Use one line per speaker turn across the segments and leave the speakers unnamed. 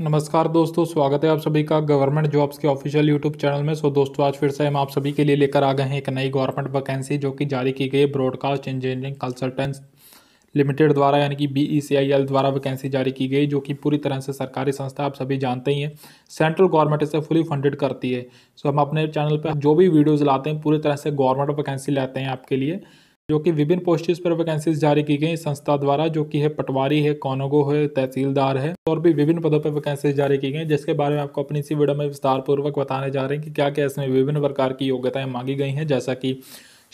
नमस्कार दोस्तों स्वागत है आप सभी का गवर्नमेंट जॉब्स के ऑफिशियल यूट्यूब चैनल में सो दोस्तों आज फिर से हम आप सभी के लिए लेकर आ गए हैं एक नई गवर्नमेंट वैकेंसी जो कि जारी की गई ब्रॉडकास्ट इंजीनियरिंग कंसल्टेंट्स लिमिटेड द्वारा यानी कि बी e द्वारा वैकेंसी जारी की गई जो कि पूरी तरह से सरकारी संस्था आप सभी जानते ही हैं सेंट्रल गवर्नमेंट इसे फुली फंडेड करती है सो हम अपने चैनल पर जो भी वीडियोज़ लाते हैं पूरी तरह से गवर्नमेंट वैकेंसी लेते हैं आपके लिए जो कि विभिन्न पोस्ट पर वैकेंसीज जारी की गई संस्था द्वारा जो कि है पटवारी है कौनगो है तहसीलदार है और भी विभिन्न पदों पर वैकेंसीज जारी की गई जिसके बारे में आपको अपनी इसी वीडियो में विस्तार पूर्वक बताने जा रहे हैं कि क्या क्या इसमें विभिन्न प्रकार की योग्यताएं मांगी गई हैं जैसा कि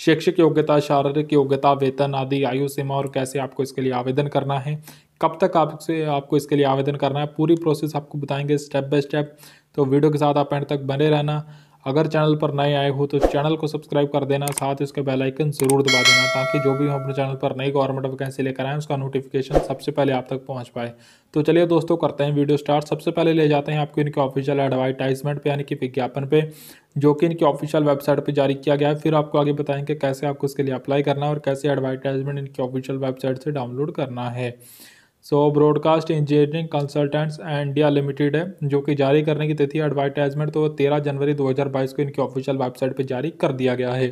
शैक्षिक योग्यता शारीरिक योग्यता वेतन आदि आयु सीमा और कैसे आपको इसके लिए आवेदन करना है कब तक आपसे आपको इसके लिए आवेदन करना है पूरी प्रोसेस आपको बताएंगे स्टेप बाय स्टेप तो वीडियो के साथ आप एंड तक बने रहना अगर चैनल पर नए आए हो तो चैनल को सब्सक्राइब कर देना साथ ही उसका बेल आइकन ज़रूर दबा देना ताकि जो भी हम अपने चैनल पर नई गवर्नमेंट वैकेंसी लेकर आए उसका नोटिफिकेशन सबसे पहले आप तक पहुंच पाए तो चलिए दोस्तों करते हैं वीडियो स्टार्ट सबसे पहले ले जाते हैं आपको इनके ऑफिशियल एडवर्टाइजमेंट पर यानी कि विज्ञापन पर जो कि इनकी ऑफिशियल वेबसाइट पर जारी किया गया है फिर आपको आगे बताएंगे कैसे आपको इसके लिए अप्लाई करना है और कैसे एडवर्टाइजमेंट इनकी ऑफिशियल वेबसाइट से डाउनलोड करना है so broadcast engineering consultants India limited है जो कि जारी करने की तिथि एडवर्टाइजमेंट तो तेरह जनवरी 2022 को इनकी ऑफिशियल वेबसाइट पर जारी कर दिया गया है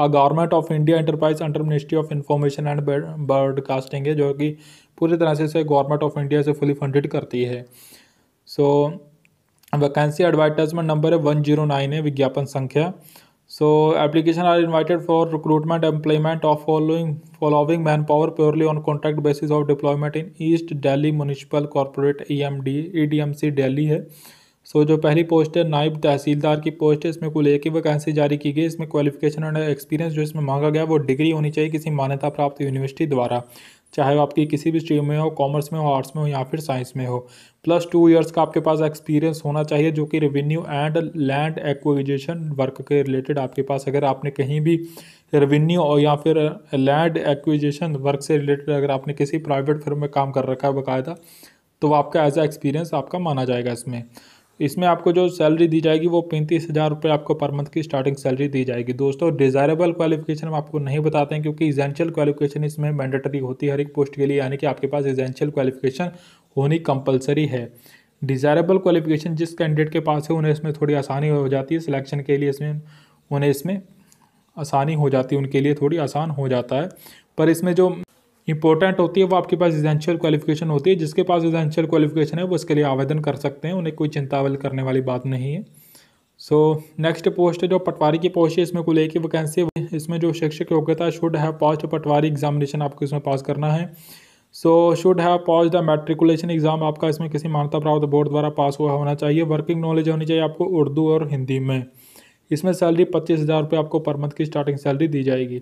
uh government of India enterprise under ministry of information and broadcasting है जो कि पूरी तरह से गवर्नमेंट ऑफ इंडिया से फुली फंडेड करती है सो वैकेंसी एडवर्टाइजमेंट नंबर है वन जीरो नाइन है विज्ञापन संख्या so application are invited for recruitment employment of following following manpower purely on contract basis of deployment in east delhi municipal corporate emd edmc delhi है सो so, जो पहली post है नायब तहसीलदार की पोस्ट है इसमें कुल एक ही वैकेंसी जारी की गई इसमें क्वालिफिकेशन एंड एक्सपीरियंस जो इसमें मांगा गया वो डिग्री होनी चाहिए किसी मान्यता प्राप्त यूनिवर्सिटी द्वारा चाहे वो आपकी किसी भी स्ट्रीम में हो कॉमर्स में हो आर्ट्स में हो या फिर साइंस में हो प्लस टू ईयर्स का आपके पास एक्सपीरियंस होना चाहिए जो कि revenue and land acquisition work के रिलेटेड आपके पास अगर आपने कहीं भी रेवेन्यू और या फिर लैंड एक्विजिशन वर्क से रिलेटेड अगर आपने किसी प्राइवेट फर्म में काम कर रखा है बाकायदा तो आपका एज ए एक्सपीरियंस आपका माना जाएगा इसमें इसमें आपको जो सैलरी दी जाएगी वो पैंतीस हज़ार रुपये आपको पर मंथ की स्टार्टिंग सैलरी दी जाएगी दोस्तों डिज़ायरेबल क्वालिफिकेशन हम आपको नहीं बताते हैं क्योंकि इजेंशियल क्वालिफिकेशन इसमें मैंडेटरी होती है हर एक पोस्ट के लिए यानी कि आपके पास इजेंशियल क्वालिफिकेशन होनी कंपलसरी है डिज़ायरेबल क्वालिफिकेशन जिस कैंडिडेट के पास है उन्हें इसमें थोड़ी आसानी हो जाती है सिलेक्शन के लिए इसमें उन्हें इसमें आसानी हो जाती है उनके लिए थोड़ी आसान हो जाता है पर इसमें जो इंपॉर्टेंट होती है वो आपके पास रेजिडेंशियल क्वालिफिकेशन होती है जिसके पास रेजिडेंशियल क्वालिफिकेशन है वो इसके लिए आवेदन कर सकते हैं उन्हें कोई चिंतावल करने वाली बात नहीं है सो नेक्स्ट पोस्ट जो पटवारी की पोस्ट है इसमें कुल एक ही वैकेंसी इसमें जो शिक्षक योग्यता should have pass patwari examination आपको इसमें पास करना है so should have pass the matriculation exam आपका इसमें किसी मान्यता प्राप्त बोर्ड द्वारा पास हुआ होना चाहिए वर्किंग नॉलेज होनी चाहिए आपको उर्दू और हिंदी में इसमें सैलरी पच्चीस हज़ार रुपये आपको पर मंथ की स्टार्टिंग सैलरी दी जाएगी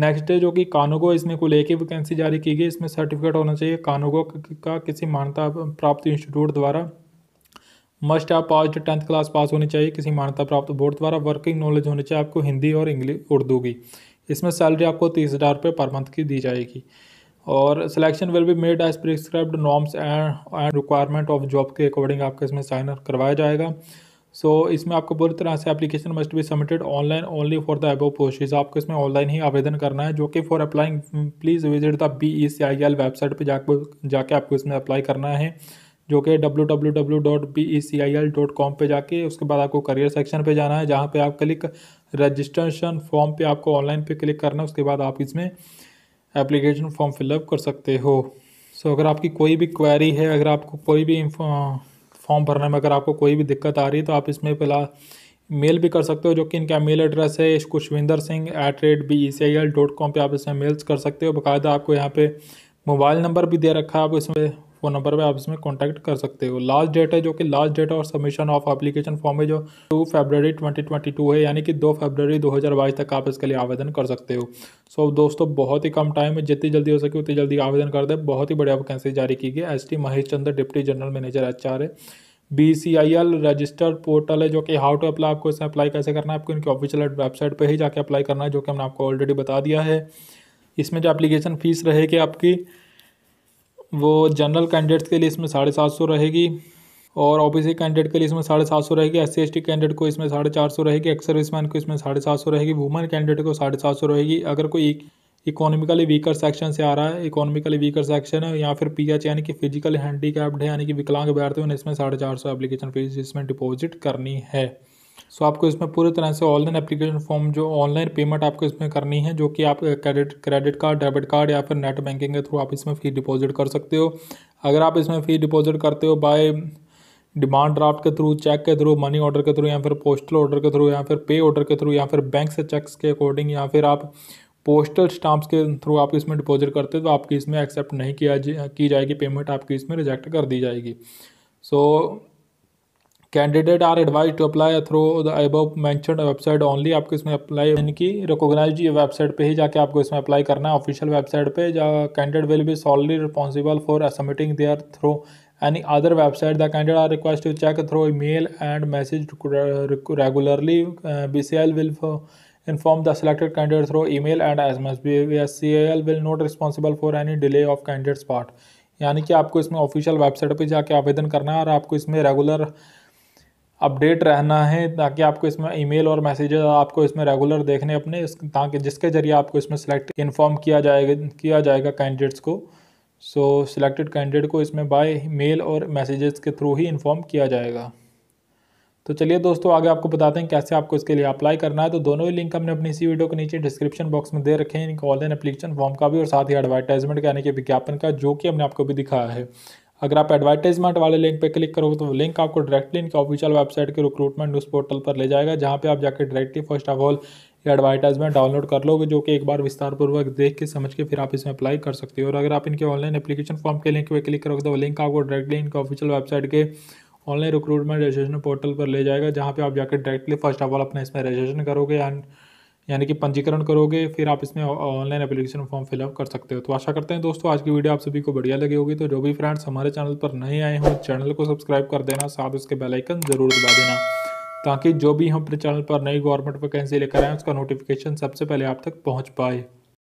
नेक्स्ट है जो कि कानोगो इसमें कुल एक ही वैकेंसी जारी की गई इसमें सर्टिफिकेट होना चाहिए कानोगो का किसी मान्यता प्राप्त इंस्टीट्यूट द्वारा मस्ट आप पास टेंथ क्लास पास होनी चाहिए किसी मान्यता प्राप्त बोर्ड द्वारा वर्किंग नॉलेज होनी चाहिए आपको हिंदी और इंग्लिश उर्दू की इसमें सैलरी आपको तीस हज़ार रुपये पर मंथ की दी जाएगी और selection will be made as prescribed norms and and requirement of job के अकॉर्डिंग आपका इसमें साइन अप करवाया जाएगा सो so, इसमें आपको पूरी तरह से application must be submitted online only for the above postage आपको इसमें ऑनलाइन ही आवेदन करना है जो कि for applying please visit the B E C I L website पर जाकर जाके आपको इसमें अप्लाई करना है जो कि W W W dot B E C I L dot com पर जाके उसके बाद आपको करियर सेक्शन पर जाना है जहाँ पर आप क्लिक रजिस्ट्रेशन फॉर्म पर आपको ऑनलाइन पे क्लिक करना है उसके बाद आप इसमें एप्लीकेशन फॉर्म फिलअप कर सकते हो सो so, अगर आपकी कोई भी क्वेरी है अगर आपको कोई भी फॉर्म भरने में अगर आपको कोई भी दिक्कत आ रही है तो आप इसमें फिलहाल मेल भी कर सकते हो जो कि इनका मेल एड्रेस है Kushwinder Singh at rate B E C I L dot com पर आप इसमें मेल्स कर सकते हो बाकायदा आपको यहाँ पे मोबाइल नंबर भी दे रखा है आप इसमें फ़ोन नंबर पर आप इसमें कॉन्टैक्ट कर सकते हो लास्ट डेट है जो कि लास्ट डेट और सबमिशन ऑफ एप्लीकेशन फॉर्म है जो टू फेबररी 2022 है यानी कि दो फेबररी 2022 तक आप इसके लिए आवेदन कर सकते हो सो so, दोस्तों बहुत ही कम टाइम है जितनी जल्दी हो सके उतनी जल्दी आवेदन कर दे बहुत ही बढ़िया वैकेंसी जारी की गई S T Mahesh Chandra deputy general manager H R है B C I L register portal है जो कि हाउ टू अप्लाई आपको इसमें अप्लाई कैसे करना है आपको इनकी ऑफिशियल वेबसाइट पर ही जाकर अप्लाई करना है जो कि हमने आपको ऑलरेडी बता दिया है इसमें जो एप्लीकेशन फ़ीस रहेगी आपकी वो जनरल कैंडिडेट्स के लिए इसमें साढ़े सात सौ रहेगी और ओबीसी कैंडिडेट के लिए इसमें साढ़े सात सौ रहेगी एस सी कैंडिडेट को इसमें साढ़े चार सौ रहेगी एक्स सर्विसमैन को इसमें साढ़े सात सौ रहेगी वुमेन कैंडिडेट को साढ़े सात सौ रहेगी अगर कोई इकोनॉमिकली वीकर सेक्शन से आ रहा है इकोनॉमिकली वीकर सेक्शन है या फिर पी एच यानी कि फिजिकल हैंडीकैप्ड है यानी कि विकलांग बैठते हैं इसमें साढ़े चार सौ एप्लीकेशन फीस इसमें डिपॉजिट करनी है सो so, आपको इसमें पूरी तरह से ऑनलाइन एप्लीकेशन फॉर्म जो ऑनलाइन पेमेंट आपको इसमें करनी है जो कि आप credit credit card debit card या फिर नेट बैंकिंग के थ्रू आप इसमें फ़ी डिपॉजिट कर सकते हो अगर आप इसमें फ़ी डिपॉजिट करते हो बाय डिमांड ड्राफ्ट के थ्रू चेक के थ्रू मनी ऑर्डर के थ्रू या फिर पोस्टल ऑर्डर के थ्रू या फिर पे ऑर्डर के थ्रू या फिर बैंक से चेक्स के अकॉर्डिंग या फिर आप पोस्टल स्टाम्प्स के थ्रू आप इसमें डिपॉजिट करते हो तो आपकी इसमें एक्सेप्ट नहीं किया की जाएगी पेमेंट आपकी इसमें रिजेक्ट कर दी जाएगी so so, candidate are advise to apply through the अब मैं वेबसाइट ओनली आपको इसमें अप्लाई इनकी रिकोगनाइज वेबसाइट पे ही जाके आपको इसमें अप्लाई करना है ऑफिशियल वेबसाइट पे जहाँ candidate will be solely responsible for submitting their through any other website the candidate are request to check through e mail and message regularly B C L will inform the selected candidate through e mail and S M S B S C L will not responsible for any delay of candidate's part यानी कि आपको इसमें official website पर जाके आवेदन करना है और आपको इसमें रेगुलर अपडेट रहना है ताकि आपको इसमें ईमेल और मैसेजेस आपको इसमें रेगुलर देखने अपने ताकि जिसके ज़रिए आपको इसमें सेलेक्ट इन्फॉर्म किया जाएगा किया जाएगा कैंडिडेट्स को सो सिलेक्टेड कैंडिडेट को इसमें बाय मेल और मैसेजेस के थ्रू ही इन्फॉर्म किया जाएगा तो चलिए दोस्तों आगे आपको बताते हैं कैसे आपको इसके लिए अप्लाई करना है तो दोनों ही लिंक हमने अपनी इसी वीडियो के नीचे डिस्क्रिप्शन बॉक्स में दे रखे हैं ऑनलाइन एप्लीकेशन फॉर्म का भी और साथ ही एडवर्टाइजमेंट के यानी कि विज्ञापन का जो कि हमने आपको भी दिखाया है अगर आप एडवर्टाइजमेंट वाले लिंक पर क्लिक करोगे तो लिंक आपको डायरेक्टली इनके ऑफिशियल वेबसाइट के रिक्रूटमेंट न्यूज़ पोर्टल पर ले जाएगा जहाँ पे आप जाकर directly first of all advertisement download कर लोगे जो कि एक बार विस्तारपूर्वक देख के समझ के फिर आप इसमें अप्लाई कर सकते हो और अगर आप इनके ऑनलाइन एप्लीकेशन फॉर्म के लिंक पर क्लिक करोगे तो लिंक आपको डायरेक्टली इनके ऑफिशियल वेबसाइट के ऑनलाइन रिक्रूटमेंट रजिस्ट्रेशन पोर्टल पर ले जाएगा जहाँ पे आप जाकर डायरेक्टली फर्स्ट ऑफ ऑल अपना इसमें रजिस्ट्रेशन करोगे एंड यानी कि पंजीकरण करोगे फिर आप इसमें ऑनलाइन एप्लीकेशन फॉर्म फिलअप कर सकते हो तो आशा करते हैं दोस्तों आज की वीडियो आप सभी को बढ़िया लगी होगी तो जो भी फ्रेंड्स हमारे चैनल पर नहीं आए हों चैनल को सब्सक्राइब कर देना साथ उसके बेलाइकन ज़रूर दबा देना ताकि जो भी हम अपने चैनल पर नई गवर्नमेंट वैकेंसी लेकर आए उसका नोटिफिकेशन सबसे पहले आप तक पहुँच पाए